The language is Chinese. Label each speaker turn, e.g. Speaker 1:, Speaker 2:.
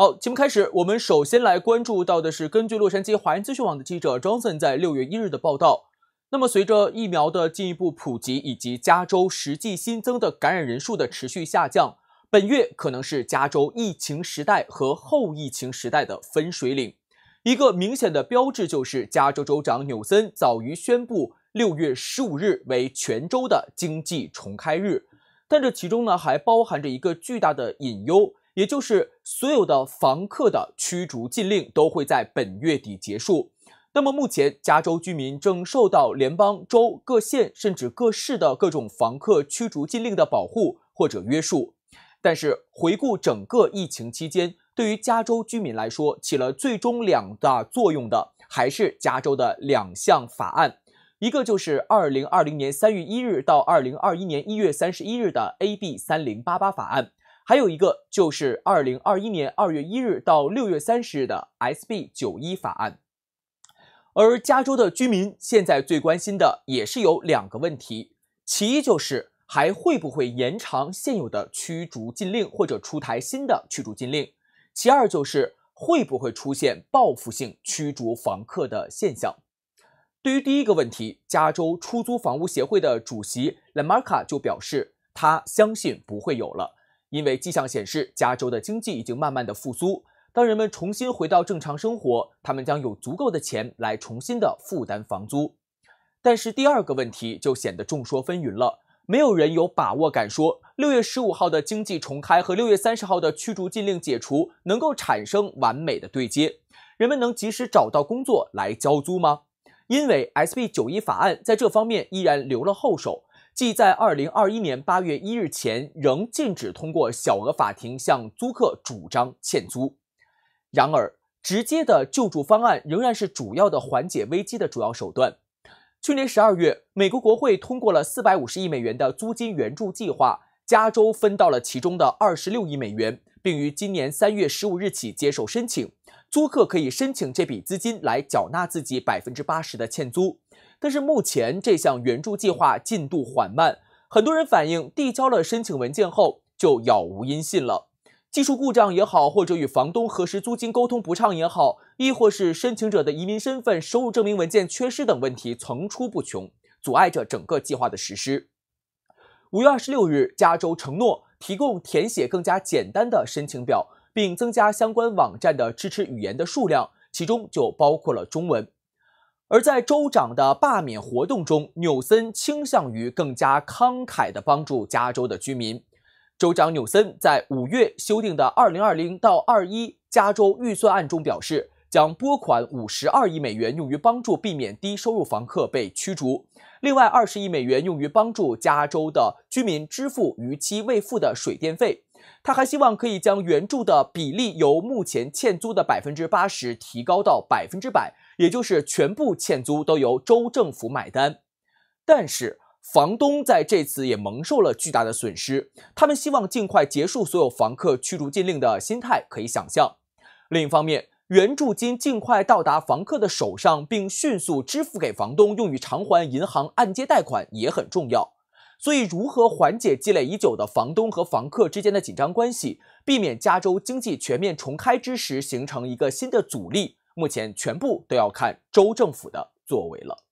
Speaker 1: 好，节目开始。我们首先来关注到的是，根据洛杉矶华人资讯网的记者 Johnson 在六月一日的报道。那么，随着疫苗的进一步普及以及加州实际新增的感染人数的持续下降，本月可能是加州疫情时代和后疫情时代的分水岭。一个明显的标志就是，加州州长纽森早于宣布六月十五日为全州的经济重开日。但这其中呢，还包含着一个巨大的隐忧。也就是所有的房客的驱逐禁令都会在本月底结束。那么目前，加州居民正受到联邦、州、各县甚至各市的各种房客驱逐禁令的保护或者约束。但是，回顾整个疫情期间，对于加州居民来说，起了最终两大作用的还是加州的两项法案，一个就是二零二零年三月一日到二零二一年一月三十一日的 AB 三零八八法案。还有一个就是二零二一年二月一日到六月三十日的 SB 九一法案，而加州的居民现在最关心的也是有两个问题，其一就是还会不会延长现有的驱逐禁令或者出台新的驱逐禁令，其二就是会不会出现报复性驱逐房客的现象。对于第一个问题，加州出租房屋协会的主席 l a m a r a 就表示，他相信不会有了。因为迹象显示，加州的经济已经慢慢的复苏。当人们重新回到正常生活，他们将有足够的钱来重新的负担房租。但是第二个问题就显得众说纷纭了。没有人有把握敢说，六月十五号的经济重开和六月三十号的驱逐禁令解除能够产生完美的对接。人们能及时找到工作来交租吗？因为 S B 九一法案在这方面依然留了后手。即在二零二一年八月一日前，仍禁止通过小额法庭向租客主张欠租。然而，直接的救助方案仍然是主要的缓解危机的主要手段。去年十二月，美国国会通过了四百五十亿美元的租金援助计划，加州分到了其中的二十六亿美元，并于今年三月十五日起接受申请。租客可以申请这笔资金来缴纳自己百分之八十的欠租。但是目前这项援助计划进度缓慢，很多人反映递交了申请文件后就杳无音信了。技术故障也好，或者与房东核实租金沟通不畅也好，亦或是申请者的移民身份、收入证明文件缺失等问题层出不穷，阻碍着整个计划的实施。五月二十六日，加州承诺提供填写更加简单的申请表，并增加相关网站的支持语言的数量，其中就包括了中文。而在州长的罢免活动中，纽森倾向于更加慷慨地帮助加州的居民。州长纽森在五月修订的二零二零到二一加州预算案中表示，将拨款五十二亿美元用于帮助避免低收入房客被驱逐，另外二十亿美元用于帮助加州的居民支付逾期未付的水电费。他还希望可以将援助的比例由目前欠租的百分之八十提高到百分之百，也就是全部欠租都由州政府买单。但是房东在这次也蒙受了巨大的损失，他们希望尽快结束所有房客驱逐禁令的心态可以想象。另一方面，援助金尽快到达房客的手上，并迅速支付给房东用于偿还银行按揭贷款也很重要。所以，如何缓解积累已久的房东和房客之间的紧张关系，避免加州经济全面重开之时形成一个新的阻力，目前全部都要看州政府的作为了。